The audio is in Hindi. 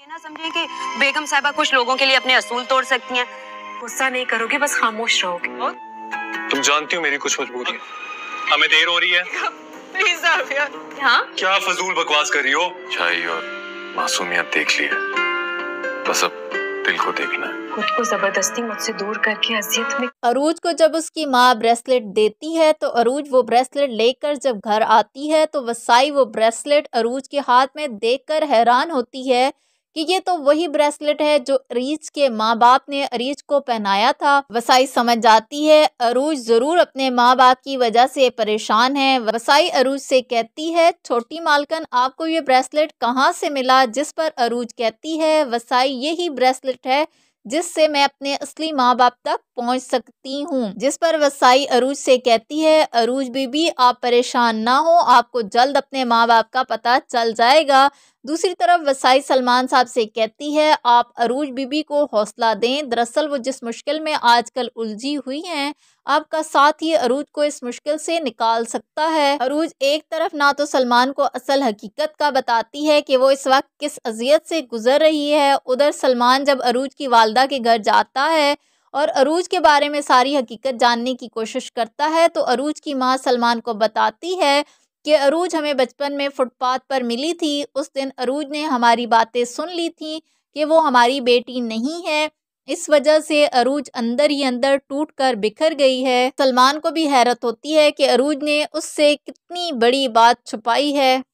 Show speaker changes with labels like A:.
A: ये ना कि बेगम साहबा कुछ लोगों के लिए अपने असूल तोड़ सकती हैं गुस्सा नहीं करोगे बस खामोश रहोगे तुम जानती हो मेरी कुछ मजबूरी हमें देर हो रही है प्लीज हाँ? क्या फजूल बकवास कर रही हो चाहिए और मासूमियत देख ली है बस अब दिल को देखना खुद को जबरदस्ती मुझसे दूर करके अजियत में अरूज को जब उसकी माँ ब्रेसलेट देती है तो अरूज वो ब्रेसलेट लेकर जब घर आती है तो वसाई वो ब्रेसलेट अरूज के हाथ में देखकर हैरान होती है कि ये तो वही ब्रेसलेट है जो अरीज के माँ बाप ने अरीज को पहनाया था वसाई समझ जाती है अरूज जरूर अपने माँ बाप की वजह से परेशान है वसाई अरूज से कहती है छोटी मालकन आपको ये ब्रेसलेट कहाँ से मिला जिस पर अरूज कहती है वसाई यही ब्रेसलेट है जिससे मैं अपने असली माँ बाप तक पहुँच सकती हूँ जिस पर वसाई अरूज से कहती है अरूज बीबी आप परेशान ना हो आपको जल्द अपने माँ बाप का पता चल जाएगा दूसरी तरफ वसाई सलमान साहब से कहती है आप अरूज बीबी को हौसला दें दरअसल वो जिस मुश्किल में आजकल उलझी हुई हैं आपका साथ ही अरूज को इस मुश्किल से निकाल सकता है अरूज एक तरफ ना तो सलमान को असल हकीकत का बताती है कि वो इस वक्त किस अजियत से गुजर रही है उधर सलमान जब अरूज की वालदा के घर जाता है और अरूज के बारे में सारी हकीकत जानने की कोशिश करता है तो अरूज की माँ सलमान को बताती है कि अरूज हमें बचपन में फुटपाथ पर मिली थी उस दिन अरूज ने हमारी बातें सुन ली थी कि वो हमारी बेटी नहीं है इस वजह से अरूज अंदर ही अंदर टूट कर बिखर गई है सलमान को भी हैरत होती है कि अरूज ने उससे कितनी बड़ी बात छुपाई है